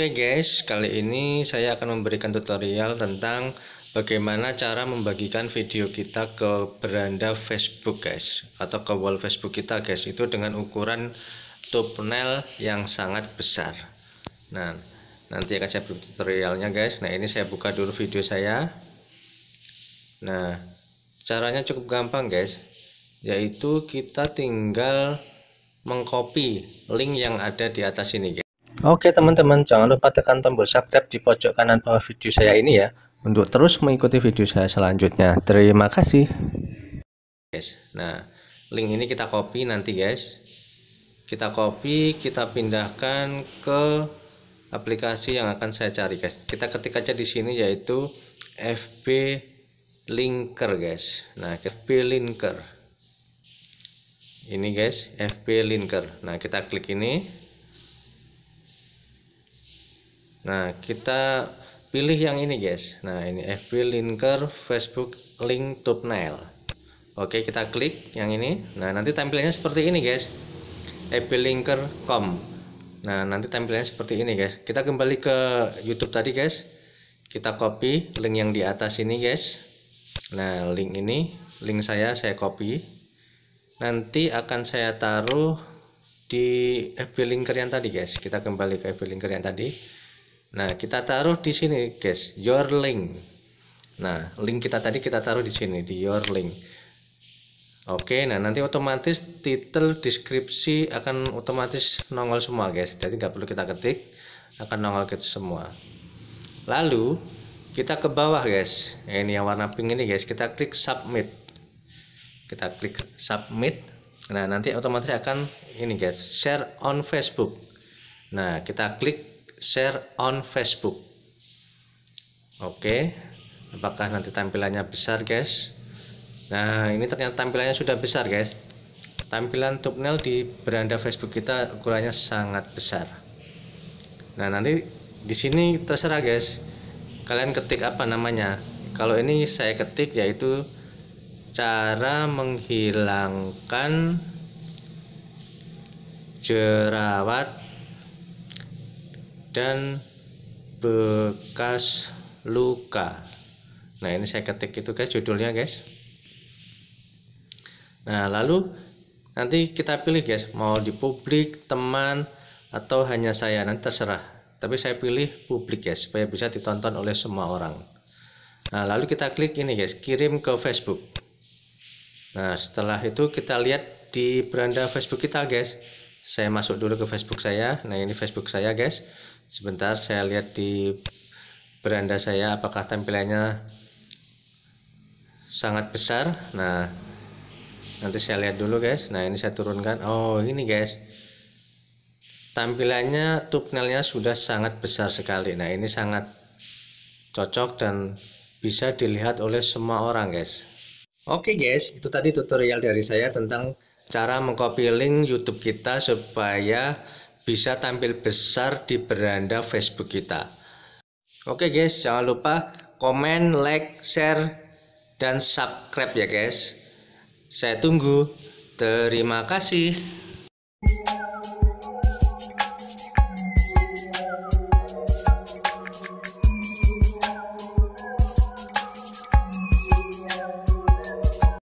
Oke guys, kali ini saya akan memberikan tutorial tentang bagaimana cara membagikan video kita ke beranda Facebook guys atau ke wall Facebook kita guys itu dengan ukuran thumbnail yang sangat besar. Nah, nanti akan saya buat tutorialnya guys. Nah, ini saya buka dulu video saya. Nah, caranya cukup gampang guys, yaitu kita tinggal mengcopy link yang ada di atas ini guys. Oke teman-teman, jangan lupa tekan tombol subscribe di pojok kanan bawah video saya ini ya untuk terus mengikuti video saya selanjutnya. Terima kasih. Guys, nah link ini kita copy nanti guys. Kita copy, kita pindahkan ke aplikasi yang akan saya cari guys. Kita ketik aja di sini yaitu FB Linker guys. Nah, FB Linker. Ini guys, FB Linker. Nah, kita klik ini nah kita pilih yang ini guys nah ini FB Linker Facebook Link Thumbnail oke kita klik yang ini nah nanti tampilannya seperti ini guys FB Linker com nah nanti tampilannya seperti ini guys kita kembali ke YouTube tadi guys kita copy link yang di atas ini guys nah link ini link saya saya copy nanti akan saya taruh di FB Linker yang tadi guys kita kembali ke FB Linker yang tadi Nah, kita taruh di sini, guys, your link. Nah, link kita tadi kita taruh di sini di your link. Oke, nah nanti otomatis title deskripsi akan otomatis nongol semua, guys. Jadi nggak perlu kita ketik, akan nongol ke semua. Lalu kita ke bawah, guys. Ini yang warna pink ini, guys. Kita klik submit. Kita klik submit. Nah, nanti otomatis akan ini, guys, share on Facebook. Nah, kita klik share on Facebook. Oke, apakah nanti tampilannya besar, guys? Nah, ini ternyata tampilannya sudah besar, guys. Tampilan thumbnail di beranda Facebook kita ukurannya sangat besar. Nah, nanti di sini terserah, guys. Kalian ketik apa namanya? Kalau ini saya ketik yaitu cara menghilangkan jerawat dan bekas luka nah ini saya ketik itu guys judulnya guys nah lalu nanti kita pilih guys mau di publik teman atau hanya saya nanti terserah tapi saya pilih publik guys supaya bisa ditonton oleh semua orang nah lalu kita klik ini guys kirim ke Facebook nah setelah itu kita lihat di beranda Facebook kita guys saya masuk dulu ke Facebook saya nah ini Facebook saya guys sebentar saya lihat di beranda saya apakah tampilannya sangat besar nah nanti saya lihat dulu guys nah ini saya turunkan oh ini guys tampilannya thumbnailnya sudah sangat besar sekali nah ini sangat cocok dan bisa dilihat oleh semua orang guys Oke okay guys, itu tadi tutorial dari saya tentang cara mengcopy link YouTube kita supaya bisa tampil besar di beranda Facebook kita. Oke guys, jangan lupa komen, like, share, dan subscribe ya guys. Saya tunggu. Terima kasih.